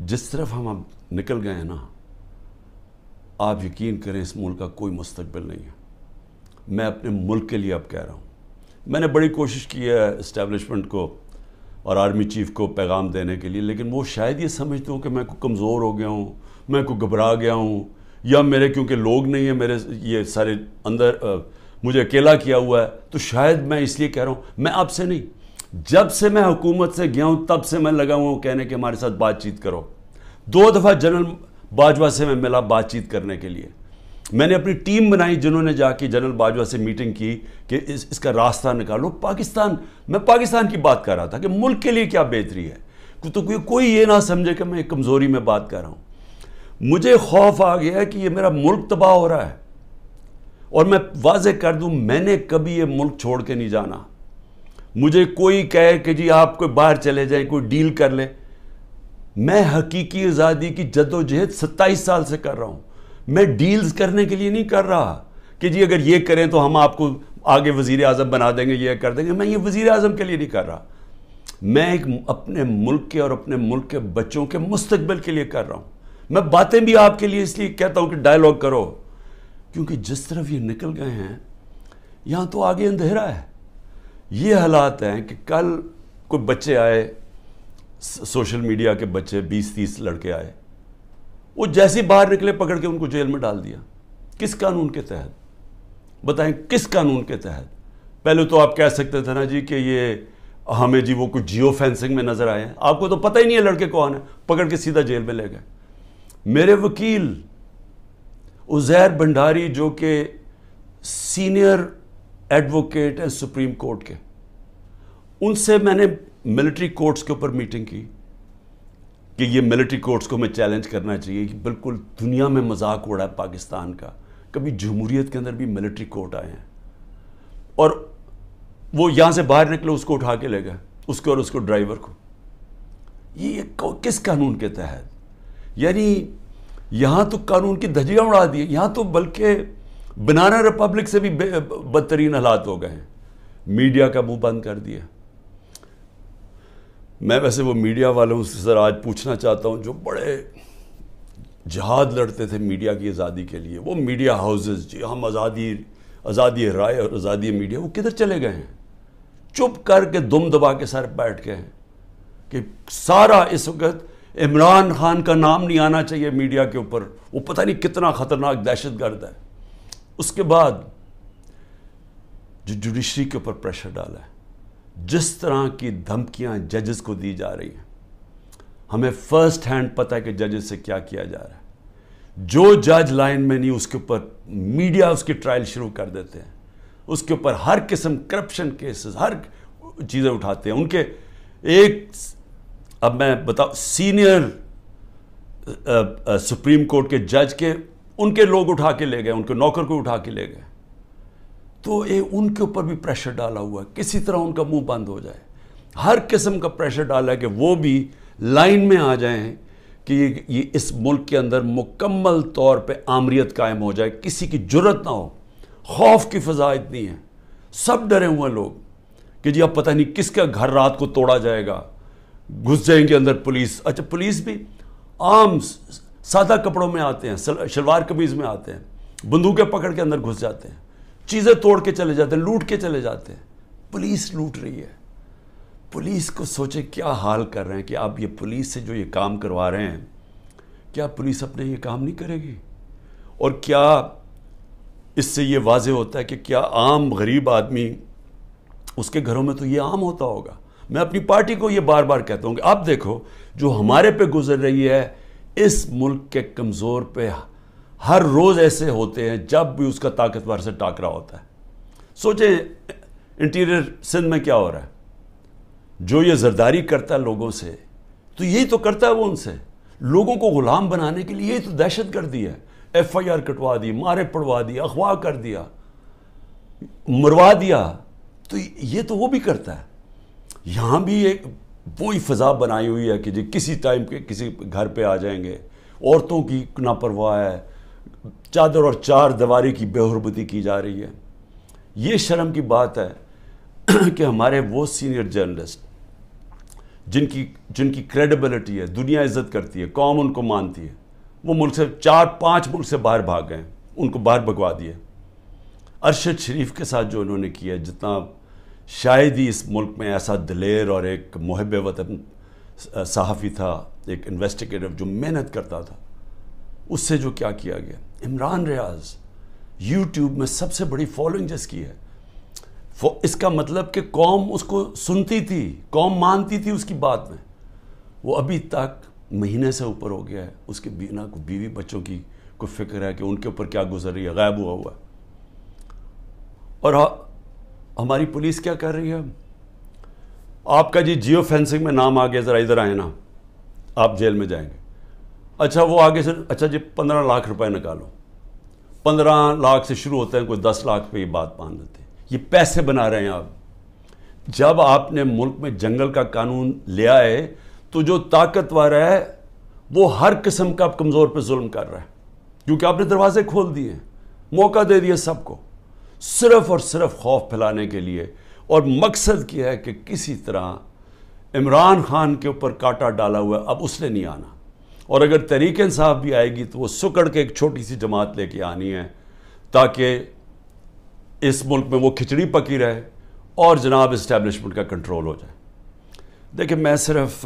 जिस तरफ हम अब निकल गए हैं ना आप यकीन करें इस मुल्क का कोई मुस्तबिल नहीं है मैं अपने मुल्क के लिए अब कह रहा हूँ मैंने बड़ी कोशिश की है इस्टेबलिशमेंट को और आर्मी चीफ़ को पैगाम देने के लिए लेकिन वो शायद ये समझते हो कि मैं को कमज़ोर हो गया हूँ मैं को घबरा गया हूँ या मेरे क्योंकि लोग नहीं है मेरे ये सारे अंदर आ, मुझे अकेला किया हुआ है तो शायद मैं इसलिए कह रहा हूँ मैं आपसे नहीं जब से मैं हुकूमत से गया हूं तब से मैं लगा हुआ हूं कहने के हमारे साथ बातचीत करो दो दफ़ा जनरल बाजवा से मैं मिला बातचीत करने के लिए मैंने अपनी टीम बनाई जिन्होंने जाके जनरल बाजवा से मीटिंग की कि इस, इसका रास्ता निकालो पाकिस्तान मैं पाकिस्तान की बात कर रहा था कि मुल्क के लिए क्या बेहतरी है तो कोई कोई ये ना समझे कि मैं कमज़ोरी में बात कर रहा हूं मुझे खौफ आ गया कि ये मेरा मुल्क तबाह हो रहा है और मैं वाजे कर दूं मैंने कभी ये मुल्क छोड़ के नहीं जाना मुझे कोई कहे कि जी आप कोई बाहर चले जाएं कोई डील कर लें मैं हकीकी आज़ादी की जदोजहद सत्ताईस साल से कर रहा हूं मैं डील्स करने के लिए नहीं कर रहा कि जी अगर ये करें तो हम आपको आगे वजीर अजम बना देंगे ये कर देंगे मैं ये वजीर अजम के लिए नहीं कर रहा मैं एक अपने मुल्क के और अपने मुल्क के बच्चों के मुस्तबिल के लिए कर रहा हूं मैं बातें भी आपके लिए इसलिए कहता हूं कि डायलॉग करो क्योंकि जिस तरफ ये निकल गए हैं यहां तो आगे अंधेरा है ये हालात हैं कि कल कोई बच्चे आए सोशल मीडिया के बच्चे 20-30 लड़के आए वो जैसे बाहर निकले पकड़ के उनको जेल में डाल दिया किस कानून के तहत बताएं किस कानून के तहत पहले तो आप कह सकते थे ना जी कि ये हमें जी वो कुछ जियो फेंसिंग में नज़र आए हैं आपको तो पता ही नहीं है लड़के कौन है पकड़ के सीधा जेल में ले गए मेरे वकील उजैर भंडारी जो कि सीनियर एडवोकेट हैं सुप्रीम कोर्ट के उनसे मैंने मिलिट्री कोर्ट्स के ऊपर मीटिंग की कि ये मिलिट्री कोर्ट्स को हमें चैलेंज करना चाहिए कि बिल्कुल दुनिया में मजाक उड़ा है पाकिस्तान का कभी जमहूरीत के अंदर भी मिलिट्री कोर्ट आए हैं और वो यहाँ से बाहर निकले उसको उठा के ले गए उसको और उसको ड्राइवर को ये किस कानून के तहत यानी यहाँ तो कानून की धजियाँ उड़ा दी यहाँ तो बल्कि बनाना रिपब्लिक से भी बदतरीन हालात हो गए हैं मीडिया का मुंह बंद कर दिया मैं वैसे वो मीडिया वालों से सर आज पूछना चाहता हूँ जो बड़े जहाद लड़ते थे मीडिया की आज़ादी के लिए वो मीडिया हाउसेज जी हम आज़ादी आज़ादी राय और आज़ादी मीडिया वो किधर चले गए हैं चुप करके दुम दबा के सर बैठ गए हैं कि सारा इस वक्त इमरान खान का नाम नहीं आना चाहिए मीडिया के ऊपर वो पता नहीं कितना ख़तरनाक दहशत गर्द है उसके बाद जो जुडिशरी के ऊपर प्रेशर डाला है जिस तरह की धमकियां जजेस को दी जा रही हैं हमें फर्स्ट हैंड पता है कि जजेस से क्या किया जा रहा है जो जज लाइन में नहीं उसके ऊपर मीडिया उसकी ट्रायल शुरू कर देते हैं उसके ऊपर हर किस्म करप्शन केसेस हर चीज़ें उठाते हैं उनके एक अब मैं बताऊँ सीनियर सुप्रीम कोर्ट के जज के उनके लोग उठा के ले गए उनके नौकर को उठा के ले गए तो ये उनके ऊपर भी प्रेशर डाला हुआ है किसी तरह उनका मुंह बंद हो जाए हर किस्म का प्रेशर डाला है कि वो भी लाइन में आ जाएं कि ये इस मुल्क के अंदर मुकम्मल तौर पे आमरीत कायम हो जाए किसी की जरूरत ना हो खौफ की फ़जा इतनी है सब डरे हुए लोग कि जी अब पता नहीं किसका घर रात को तोड़ा जाएगा घुस जाएंगे अंदर पुलिस अच्छा पुलिस भी आर्म्स सादा कपड़ों में आते हैं शलवार कमीज में आते हैं बंदूकें पकड़ के अंदर घुस जाते हैं चीज़ें तोड़ के चले जाते हैं लूट के चले जाते हैं पुलिस लूट रही है पुलिस को सोचे क्या हाल कर रहे हैं कि आप ये पुलिस से जो ये काम करवा रहे हैं क्या पुलिस अपने ये काम नहीं करेगी और क्या इससे ये वाज होता है कि क्या आम गरीब आदमी उसके घरों में तो ये आम होता होगा मैं अपनी पार्टी को ये बार बार कहता हूँ कि आप देखो जो हमारे पे गुजर रही है इस मुल्क के कमज़ोर पे हर रोज़ ऐसे होते हैं जब भी उसका ताकतवर से टाकरा होता है सोचें इंटीरियर सिंध में क्या हो रहा है जो ये जरदारी करता है लोगों से तो यही तो करता है वो उनसे लोगों को ग़ुलाम बनाने के लिए यही तो दहशत कर दी है एफ आई आर कटवा दी मारे पड़वा दी अगवा कर दिया मरवा दिया तो ये तो वो भी करता है यहाँ भी एक कोई फ़जा बनाई हुई है कि जी किसी टाइम के किसी घर पे आ जाएंगे औरतों की नापरवाह है चादर और चार दीवारी की बेहरबती की जा रही है ये शर्म की बात है कि हमारे वो सीनियर जर्नलिस्ट जिनकी जिनकी क्रेडिबिलिटी है दुनिया इज्जत करती है कौम उनको मानती है वो मुल्क से चार पांच मुल्क से बाहर भाग गए उनको बाहर भगवा दिए अरशद शरीफ के साथ जो उन्होंने किया जितना शायद ही इस मुल्क में ऐसा दिलेर और एक मुहब वतन सहाफ़ी था एक इन्वेस्टिगेटिव जो मेहनत करता था उससे जो क्या किया गया इमरान रियाज यूट्यूब में सबसे बड़ी फॉलोइंग जिसकी है इसका मतलब कि कौम उसको सुनती थी कौम मानती थी उसकी बात में वो अभी तक महीने से ऊपर हो गया है उसके बिना को बीवी बच्चों की कोई फिक्र है कि उनके ऊपर क्या गुजर रही है गायब हुआ हुआ है और हाँ, हमारी पुलिस क्या कर रही है आपका जी जियो फेंसिंग में नाम आ गया ज़रा इधर आए ना आप जेल में जाएंगे अच्छा वो आगे से अच्छा जी पंद्रह लाख रुपए निकालो पंद्रह लाख से शुरू होते हैं कोई दस लाख पे ये बात मान लेते हैं ये पैसे बना रहे हैं आप जब आपने मुल्क में जंगल का कानून ले आए तो जो ताकतवर है वो हर किस्म का कमज़ोर पर जुल्म कर रहा है क्योंकि आपने दरवाजे खोल दिए मौका दे दिया सबको सिर्फ और सिर्फ खौफ फैलाने के लिए और मकसद क्या है कि किसी तरह इमरान खान के ऊपर काटा डाला हुआ अब उसने नहीं आना और अगर तरीक इंसाफ भी आएगी तो वह सुकड़ के एक छोटी सी जमात लेके आनी है ताकि इस मुल्क में वो खिचड़ी पकी रहे और जनाब इस्टेबलिशमेंट का कंट्रोल हो जाए देखिए मैं सिर्फ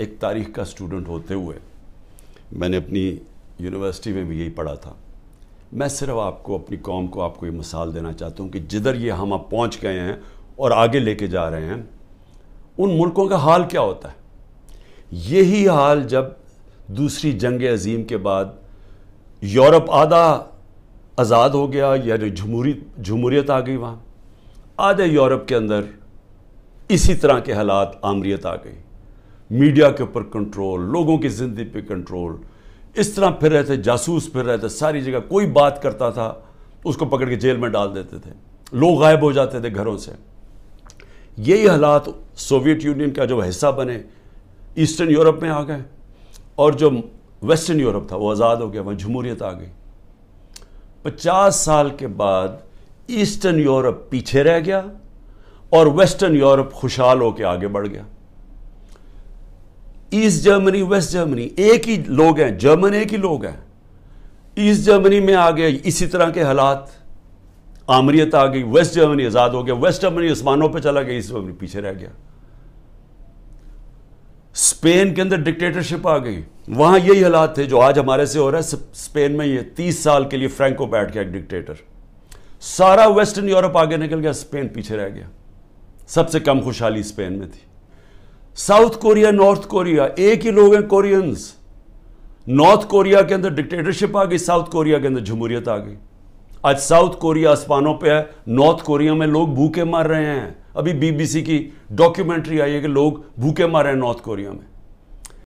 एक तारीख का स्टूडेंट होते हुए मैंने अपनी यूनिवर्सिटी में भी यही पढ़ा था मैं सिर्फ आपको अपनी कौम को आपको ये मिसाल देना चाहता हूँ कि जिधर ये हम आप पहुँच गए हैं और आगे लेके जा रहे हैं उन मुल्कों का हाल क्या होता है यही हाल जब दूसरी जंग अजीम के बाद यूरोप आधा आज़ाद हो गया या जमूरी जमहूरीत आ गई वहाँ आधे यूरोप के अंदर इसी तरह के हालात आमरीत आ गई मीडिया के ऊपर कंट्रोल लोगों की ज़िंदगी पे कंट्रोल इस तरह फिर रहे थे जासूस फिर रहे थे सारी जगह कोई बात करता था उसको पकड़ के जेल में डाल देते थे लोग गायब हो जाते थे घरों से यही हालात सोवियत यूनियन का जो हिस्सा बने ईस्टर्न यूरोप में आ गए और जो वेस्टर्न यूरोप था वो आज़ाद हो गया वहाँ जमहूरियत आ गई पचास साल के बाद ईस्टर्न यूरोप पीछे रह गया और वेस्टर्न यूरोप खुशहाल होकर आगे बढ़ गया ईस्ट जर्मनी वेस्ट जर्मनी एक ही लोग हैं जर्मन एक ही लोग हैं ईस्ट जर्मनी में आ गए इसी तरह के हालात आमरीत आ गई वेस्ट जर्मनी आज़ाद हो गया वेस्ट जर्मनी आसमानों पर चला गया ईस्ट जर्मनी पीछे रह गया स्पेन के अंदर डिक्टेटरशिप आ गई वहां यही हालात थे जो आज हमारे से हो रहा है स्पेन में ये तीस साल के लिए फ्रैंको बैठ गया डिक्टेटर सारा वेस्टर्न यूरोप आगे निकल गया स्पेन पीछे रह गया सबसे कम खुशहाली स्पेन में थी साउथ कोरिया नॉर्थ कोरिया एक ही लोग हैं कोरियंस नॉर्थ कोरिया के अंदर डिक्टेटरशिप आ गई साउथ कोरिया के अंदर जमहूरियत आ गई आज साउथ कोरिया आसमानों पे है नॉर्थ कोरिया में लोग भूखे मर रहे हैं अभी बीबीसी की डॉक्यूमेंट्री आई है कि लोग भूखे मर रहे हैं नॉर्थ कोरिया में